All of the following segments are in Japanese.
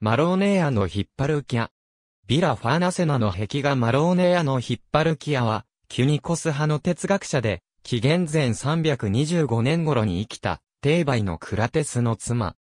マローネアのヒッパルキア。ビラ・ファーナセナの壁画マローネアのヒッパルキアは、キュニコス派の哲学者で、紀元前325年頃に生きた、テーバイのクラテスの妻。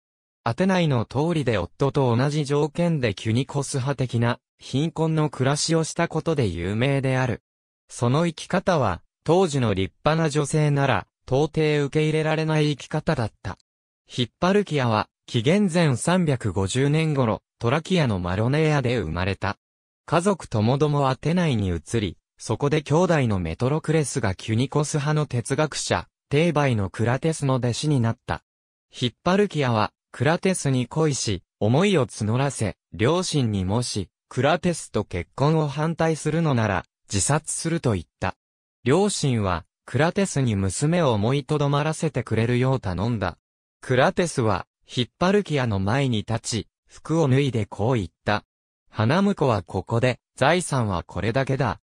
アテナイの通りで夫と同じ条件でキュニコス派的な、貧困の暮らしをしたことで有名である。その生き方は、当時の立派な女性なら、到底受け入れられない生き方だった。ヒッパルキアは、紀元前350年頃、トラキアのマロネアで生まれた。家族ともどもはテナイに移り、そこで兄弟のメトロクレスがキュニコス派の哲学者、テーバイのクラテスの弟子になった。ヒッパルキアは、クラテスに恋し、思いを募らせ、両親にもし、クラテスと結婚を反対するのなら、自殺すると言った。両親は、クラテスに娘を思いとどまらせてくれるよう頼んだ。クラテスは、ヒッパルキアの前に立ち、服を脱いでこう言った。花婿はここで、財産はこれだけだ。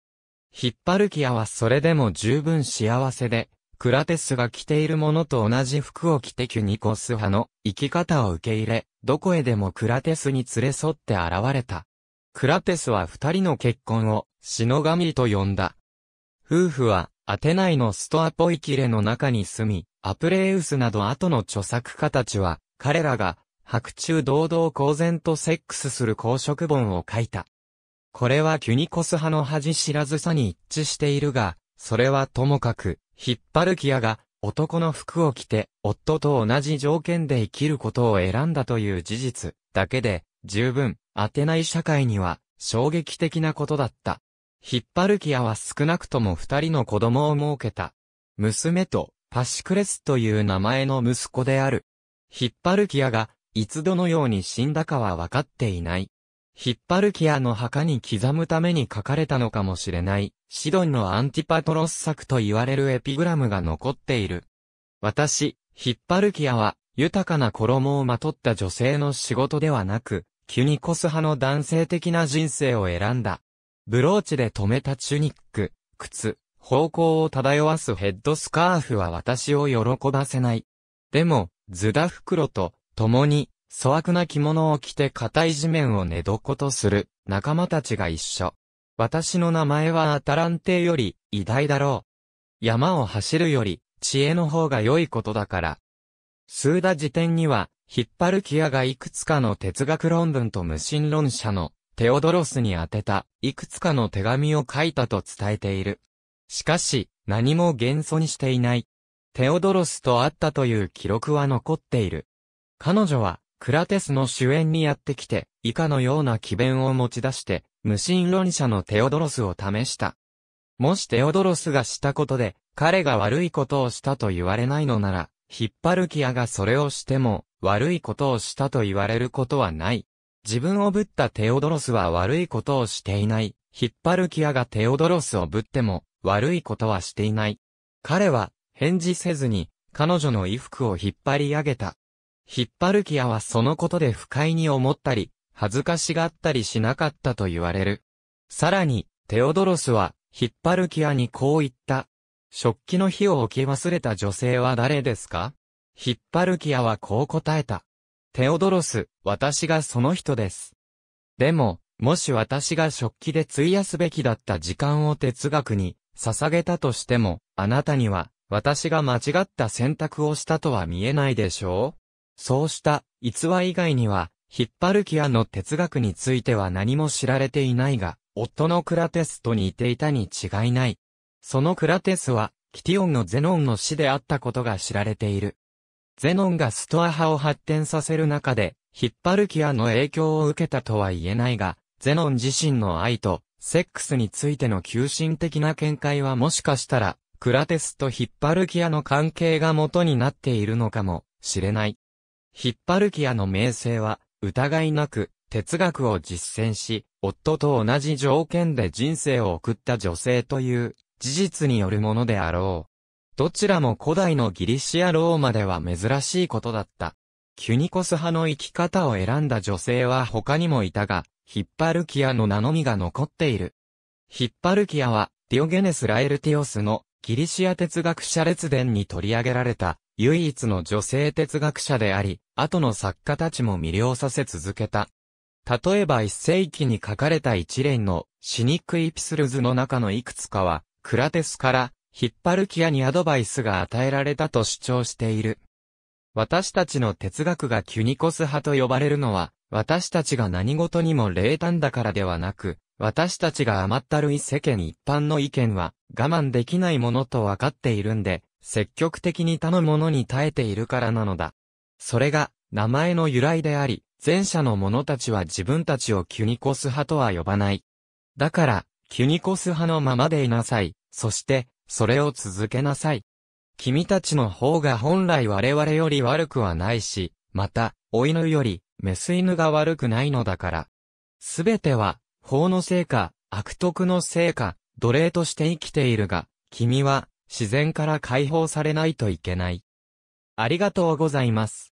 ヒッパルキアはそれでも十分幸せで、クラテスが着ているものと同じ服を着てキュニコス派の生き方を受け入れ、どこへでもクラテスに連れ添って現れた。クラテスは二人の結婚を、シノミリと呼んだ。夫婦は、アテナイのストアポイキレの中に住み、アプレウスなど後の著作家たちは、彼らが白昼堂々公然とセックスする公職本を書いた。これはキュニコス派の恥知らずさに一致しているが、それはともかく、ヒッパルキアが男の服を着て夫と同じ条件で生きることを選んだという事実だけで十分当てない社会には衝撃的なことだった。ヒッパルキアは少なくとも二人の子供を設けた。娘とパシクレスという名前の息子である。ヒッパルキアが、いつどのように死んだかは分かっていない。ヒッパルキアの墓に刻むために書かれたのかもしれない、シドンのアンティパトロス作と言われるエピグラムが残っている。私、ヒッパルキアは、豊かな衣をまとった女性の仕事ではなく、キュニコス派の男性的な人生を選んだ。ブローチで留めたチュニック、靴、方向を漂わすヘッドスカーフは私を喜ばせない。でも、ズダ袋と共に粗悪な着物を着て硬い地面を寝床とする仲間たちが一緒。私の名前はアタランテより偉大だろう。山を走るより知恵の方が良いことだから。数打辞典には、引っ張るキアがいくつかの哲学論文と無神論者のテオドロスに宛てたいくつかの手紙を書いたと伝えている。しかし、何も元素にしていない。テオドロスと会ったという記録は残っている。彼女は、クラテスの主演にやってきて、以下のような奇弁を持ち出して、無心論者のテオドロスを試した。もしテオドロスがしたことで、彼が悪いことをしたと言われないのなら、ヒッパルキアがそれをしても、悪いことをしたと言われることはない。自分をぶったテオドロスは悪いことをしていない。ヒッパルキアがテオドロスをぶっても、悪いことはしていない。彼は、返事せずに、彼女の衣服を引っ張り上げた。引っ張るキアはそのことで不快に思ったり、恥ずかしがったりしなかったと言われる。さらに、テオドロスは、引っ張るキアにこう言った。食器の火を置き忘れた女性は誰ですか引っ張るキアはこう答えた。テオドロス、私がその人です。でも、もし私が食器で費やすべきだった時間を哲学に捧げたとしても、あなたには私が間違った選択をしたとは見えないでしょうそうした逸話以外には、ヒッパルキアの哲学については何も知られていないが、夫のクラテスと似ていたに違いない。そのクラテスは、キティオンのゼノンの死であったことが知られている。ゼノンがストア派を発展させる中で、ヒッパルキアの影響を受けたとは言えないが、ゼノン自身の愛と、セックスについての急進的な見解はもしかしたら、クラテスとヒッパルキアの関係が元になっているのかもしれない。ヒッパルキアの名声は、疑いなく、哲学を実践し、夫と同じ条件で人生を送った女性という事実によるものであろう。どちらも古代のギリシアローマでは珍しいことだった。キュニコス派の生き方を選んだ女性は他にもいたが、ヒッパルキアの名のみが残っている。ヒッパルキアは、ディオゲネス・ラエルティオスのギリシア哲学者列伝に取り上げられた唯一の女性哲学者であり、後の作家たちも魅了させ続けた。例えば一世紀に書かれた一連のシニックイピスルズの中のいくつかは、クラテスからヒッパルキアにアドバイスが与えられたと主張している。私たちの哲学がキュニコス派と呼ばれるのは、私たちが何事にも冷淡だからではなく、私たちが甘ったるい世間一般の意見は我慢できないものとわかっているんで、積極的に他のものに耐えているからなのだ。それが名前の由来であり、前者の者たちは自分たちをキュニコス派とは呼ばない。だから、キュニコス派のままでいなさい。そして、それを続けなさい。君たちの方が本来我々より悪くはないし、また、お犬より、メス犬が悪くないのだから。すべては、法のせいか、悪徳のせいか、奴隷として生きているが、君は、自然から解放されないといけない。ありがとうございます。